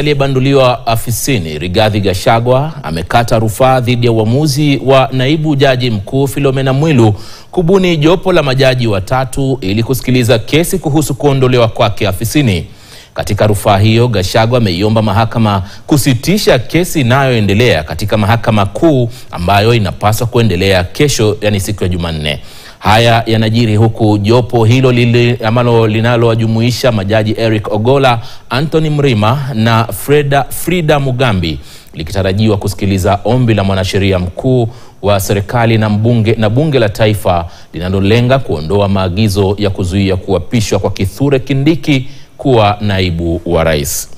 Aliyebanduliwa afisini Rigathi Gachagua amekata rufaa dhidi ya uamuzi wa naibu jaji mkuu Philomena Mwilu kubuni jopo la majaji watatu ili kusikiliza kesi kuhusu kuondolewa kwake afisini. Katika rufaa hiyo, Gachagua ameiomba mahakama kusitisha kesi inayoendelea katika mahakama kuu ambayo inapaswa kuendelea kesho, yani siku ya Jumanne. Haya yanajiri huku jopo hilo lili, ambalo linalowajumuisha majaji Eric Ogola, Anthony Mrima na Freda, Frida Mugambi likitarajiwa kusikiliza ombi la mwanasheria mkuu wa serikali na mbunge, na bunge la taifa linalolenga kuondoa maagizo ya kuzuia kuapishwa kwa Kithure Kindiki kuwa naibu wa rais.